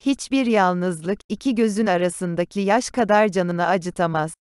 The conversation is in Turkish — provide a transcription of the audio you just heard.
Hiçbir yalnızlık, iki gözün arasındaki yaş kadar canını acıtamaz.